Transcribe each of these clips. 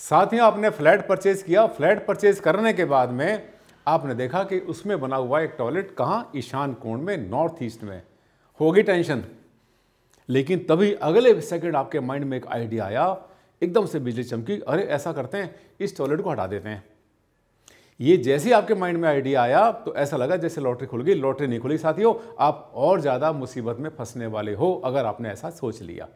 साथियों आपने flat purchase किया फ्लैट परचेज करने के बाद में आपने देखा कि उसमें बना हुआ एक टॉयलेट कहाँ ईशान कोण में नॉर्थ ईस्ट में होगी टेंशन लेकिन तभी अगले सेकंड आपके माइंड में एक आइडिया आया एकदम से बिजली चमकी अरे ऐसा करते हैं इस टॉयलेट को हटा देते हैं ये जैसे ही आपके माइंड में आइडिया आया तो ऐसा लगा जैसे लॉटरी खुल गई लॉटरी नहीं खुली साथियों आप और ज़्यादा मुसीबत में फंसने वाले हो अगर आपने ऐसा सोच लिया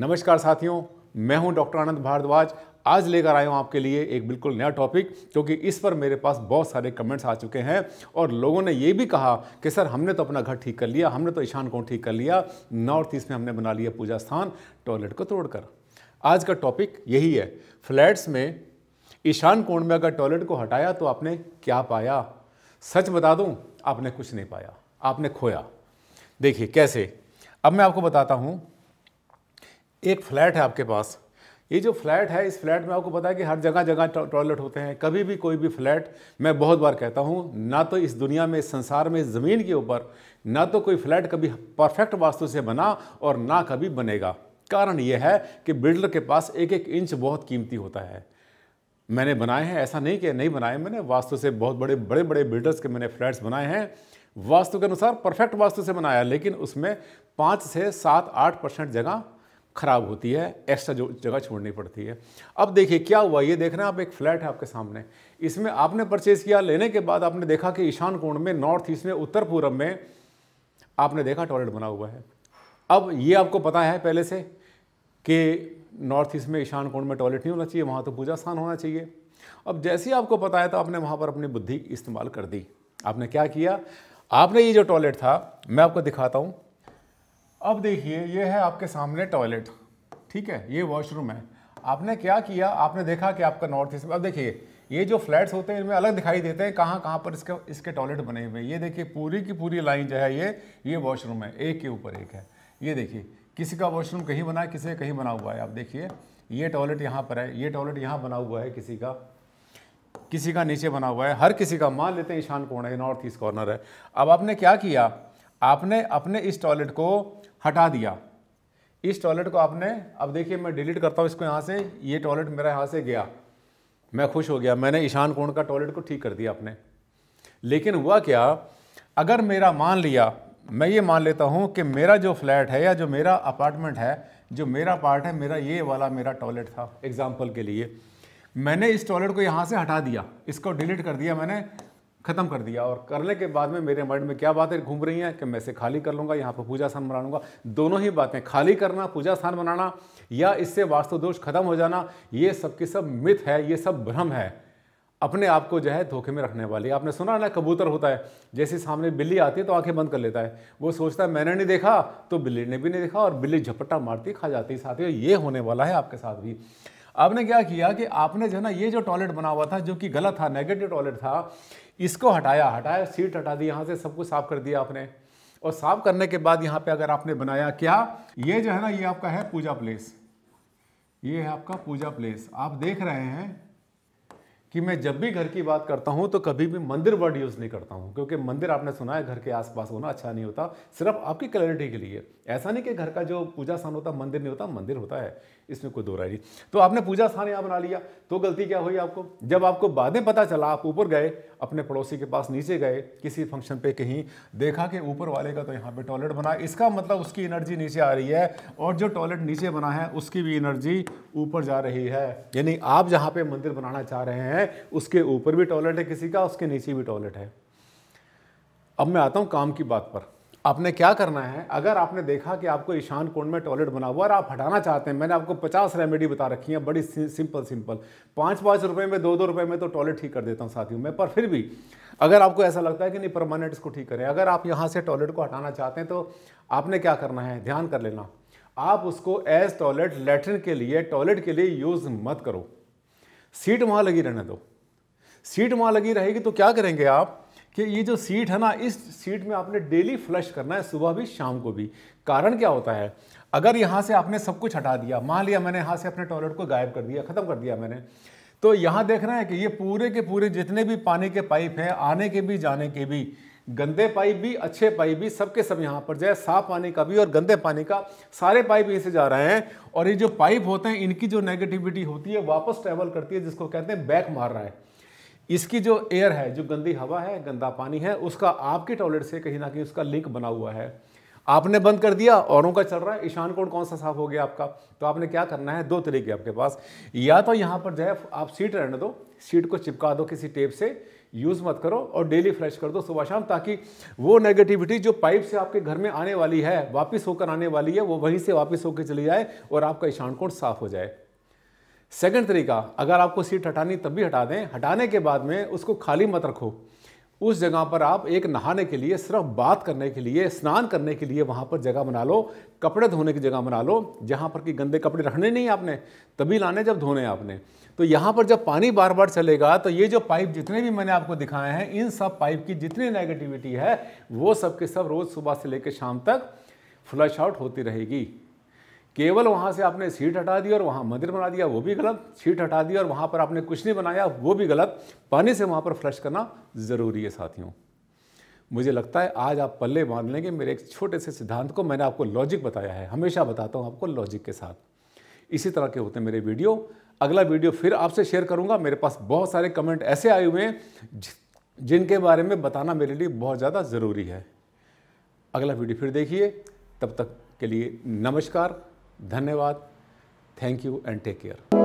नमस्कार साथियों मैं हूं डॉक्टर आनंद भारद्वाज आज लेकर आया हूं आपके लिए एक बिल्कुल नया टॉपिक क्योंकि इस पर मेरे पास बहुत सारे कमेंट्स आ चुके हैं और लोगों ने ये भी कहा कि सर हमने तो अपना घर ठीक कर लिया हमने तो ईशान कोण ठीक कर लिया नॉर्थ ईस्ट में हमने बना लिया पूजा स्थान टॉयलेट को तोड़कर आज का टॉपिक यही है फ्लैट्स में ईशान कोण में अगर टॉयलेट को हटाया तो आपने क्या पाया सच बता दूं आपने कुछ नहीं पाया आपने खोया देखिए कैसे अब मैं आपको बताता हूँ एक फ्लैट है आपके पास ये जो फ्लैट है इस फ्लैट में आपको पता है कि हर जगह जगह टॉयलेट होते हैं कभी भी कोई भी फ्लैट मैं बहुत बार कहता हूँ ना तो इस दुनिया में इस संसार में ज़मीन के ऊपर ना तो कोई फ्लैट कभी परफेक्ट वास्तु से बना और ना कभी बनेगा कारण यह है कि बिल्डर के पास एक एक इंच बहुत कीमती होता है मैंने बनाए हैं ऐसा नहीं कि नहीं बनाए मैंने वास्तु से बहुत बड़े बड़े बड़े बिल्डर्स के मैंने फ्लैट्स बनाए हैं वास्तु के अनुसार परफेक्ट वास्तु से बनाया लेकिन उसमें पाँच से सात आठ परसेंट जगह ख़राब होती है एक्स्ट्रा जो जगह छोड़नी पड़ती है अब देखिए क्या हुआ ये देखना आप एक फ्लैट है आपके सामने इसमें आपने परचेज़ किया लेने के बाद आपने देखा कि ईशान कोण में नॉर्थ ईस्ट में उत्तर पूर्व में आपने देखा टॉयलेट बना हुआ है अब ये आपको पता है पहले से कि नॉर्थ ईस्ट में ईशान कोण में टॉयलेट नहीं होना चाहिए वहाँ तो पूजा स्थान होना चाहिए अब जैसे ही आपको पता है तो आपने वहाँ पर अपनी बुद्धि इस्तेमाल कर दी आपने क्या किया आपने ये जो टॉयलेट था मैं आपको दिखाता हूँ अब देखिए ये है आपके सामने टॉयलेट ठीक है ये वॉशरूम है आपने क्या किया आपने देखा कि आपका नॉर्थ ईस्ट में अब देखिए ये जो फ्लैट्स होते हैं इनमें अलग दिखाई देते हैं कहाँ कहाँ पर इसके इसके टॉयलेट बने हुए हैं ये देखिए पूरी की पूरी लाइन जो है ये ये वॉशरूम है एक के ऊपर एक है ये देखिए किसी का वॉशरूम कहीं बना है किसी का कहीं बना हुआ है आप देखिए ये टॉयलेट यहाँ पर है ये टॉयलेट यहाँ बना हुआ है किसी का किसी का नीचे बना हुआ है हर किसी का मान लेते हैं ईशान कोण है नॉर्थ ईस्ट कॉर्नर है अब आपने क्या किया आपने अपने इस टॉयलेट को हटा दिया इस टॉयलेट को आपने अब देखिए मैं डिलीट करता हूँ इसको यहाँ से ये टॉयलेट मेरा यहाँ से गया मैं खुश हो गया मैंने ईशान कोण का टॉयलेट को ठीक कर दिया आपने लेकिन हुआ क्या अगर मेरा मान लिया मैं ये मान लेता हूँ कि मेरा जो फ्लैट है या जो मेरा अपार्टमेंट है जो मेरा पार्ट है मेरा ये वाला मेरा टॉयलेट था एग्जाम्पल के लिए मैंने इस टॉयलेट को यहाँ से हटा दिया इसको डिलीट कर दिया मैंने ख़त्म कर दिया और करने के बाद में मेरे माइंड में क्या बातें घूम रही हैं कि मैं इसे खाली कर लूँगा यहाँ पर पूजा स्थान बना लूँगा दोनों ही बातें खाली करना पूजा स्थान बनाना या इससे वास्तु दोष खत्म हो जाना ये सब की सब मिथ है ये सब भ्रम है अपने आप को जो है धोखे में रखने वाली आपने सुना ना कबूतर होता है जैसे सामने बिल्ली आती है तो आंखें बंद कर लेता है वो सोचता है मैंने नहीं देखा तो बिल्ली ने भी नहीं देखा और बिल्ली झपट्टा मारती खा जाती साथियों ये होने वाला है आपके साथ भी आपने क्या किया कि आपने जो है ना ये जो टॉयलेट बना हुआ था जो कि गलत था नेगेटिव टॉयलेट था इसको हटाया हटाया सीट हटा दी यहाँ से सब कुछ साफ कर दिया आपने और साफ करने के बाद यहाँ पे अगर आपने बनाया क्या ये जो है ना ये आपका है पूजा प्लेस ये है आपका पूजा प्लेस आप देख रहे हैं कि मैं जब भी घर की बात करता हूँ तो कभी भी मंदिर वर्ड यूज़ नहीं करता हूँ क्योंकि मंदिर आपने सुना है घर के आसपास होना अच्छा नहीं होता सिर्फ आपकी क्लैरिटी के लिए ऐसा नहीं कि घर का जो पूजा स्थान होता मंदिर नहीं होता मंदिर होता है इसमें कोई दो राय नहीं तो आपने पूजा स्थान यहाँ बना लिया तो गलती क्या हुई आपको जब आपको बाद में पता चला आप ऊपर गए अपने पड़ोसी के पास नीचे गए किसी फंक्शन पे कहीं देखा कि ऊपर वाले का तो यहाँ पे टॉयलेट बना इसका मतलब उसकी एनर्जी नीचे आ रही है और जो टॉयलेट नीचे बना है उसकी भी एनर्जी ऊपर जा रही है यानी आप जहाँ पे मंदिर बनाना चाह रहे हैं उसके ऊपर भी टॉयलेट है किसी का उसके नीचे भी टॉयलेट है अब मैं आता हूँ काम की बात पर आपने क्या करना है अगर आपने देखा कि आपको ईशान कोण में टॉयलेट बना हुआ और आप हटाना चाहते हैं मैंने आपको पचास रेमेडी बता रखी है बड़ी सिंपल सिंपल पाँच पाँच रुपये में दो दो रुपये में तो टॉयलेट ठीक कर देता हूँ साथियों मैं पर फिर भी अगर आपको ऐसा लगता है कि नहीं परमानेंट इसको ठीक करें अगर आप यहाँ से टॉयलेट को हटाना चाहते हैं तो आपने क्या करना है ध्यान कर लेना आप उसको एज टॉयलेट लेटरिन के लिए टॉयलेट के लिए यूज़ मत करो सीट वहाँ लगी रहने दो सीट वहाँ लगी रहेगी तो क्या करेंगे आप कि ये जो सीट है ना इस सीट में आपने डेली फ्लश करना है सुबह भी शाम को भी कारण क्या होता है अगर यहाँ से आपने सब कुछ हटा दिया मान लिया मैंने यहाँ से अपने टॉयलेट को गायब कर दिया ख़त्म कर दिया मैंने तो यहाँ देख रहे हैं कि ये पूरे के पूरे जितने भी पानी के पाइप हैं आने के भी जाने के भी गंदे पाइप भी अच्छे पाइप भी सबके सब यहाँ पर जाए साफ पानी का भी और गंदे पानी का सारे पाइप यहीं से जा रहे हैं और ये जो पाइप होते हैं इनकी जो नेगेटिविटी होती है वापस ट्रैवल करती है जिसको कहते हैं बैक मार रहा है इसकी जो एयर है जो गंदी हवा है गंदा पानी है उसका आपके टॉयलेट से कहीं ना कहीं उसका लिंक बना हुआ है आपने बंद कर दिया औरों का चल रहा है ईशान कोण कौन सा साफ हो गया आपका तो आपने क्या करना है दो तरीके आपके पास या तो यहाँ पर जो है आप सीट रहने दो सीट को चिपका दो किसी टेप से यूज़ मत करो और डेली फ्रेश कर दो सुबह शाम ताकि वो नेगेटिविटी जो पाइप से आपके घर में आने वाली है वापस होकर आने वाली है वो वहीं से वापस होकर चली जाए और आपका ईशान कोण साफ हो जाए सेकंड तरीका अगर आपको सीट हटानी तब भी हटा दें हटाने के बाद में उसको खाली मत रखो उस जगह पर आप एक नहाने के लिए सिर्फ बात करने के लिए स्नान करने के लिए वहाँ पर जगह बना लो कपड़े धोने की जगह बना लो जहाँ पर कि गंदे कपड़े रखने नहीं आपने तभी लाने जब धोने आपने तो यहाँ पर जब पानी बार बार चलेगा तो ये जो पाइप जितने भी मैंने आपको दिखाए हैं इन सब पाइप की जितनी नेगेटिविटी है वो सब के सब रोज़ सुबह से लेकर शाम तक फ्लश आउट होती रहेगी केवल वहाँ से आपने सीट हटा दी और वहाँ मंदिर बना दिया वो भी गलत सीट हटा दी और वहाँ पर आपने कुछ नहीं बनाया वो भी गलत पानी से वहाँ पर फ्लश करना ज़रूरी है साथियों मुझे लगता है आज आप पल्ले बांध लेंगे मेरे एक छोटे से सिद्धांत को मैंने आपको लॉजिक बताया है हमेशा बताता हूँ आपको लॉजिक के साथ इसी तरह के होते हैं मेरे वीडियो अगला वीडियो फिर आपसे शेयर करूँगा मेरे पास बहुत सारे कमेंट ऐसे आए हुए हैं जिनके बारे में बताना मेरे लिए बहुत ज़्यादा ज़रूरी है अगला वीडियो फिर देखिए तब तक के लिए नमस्कार धन्यवाद thank you and take care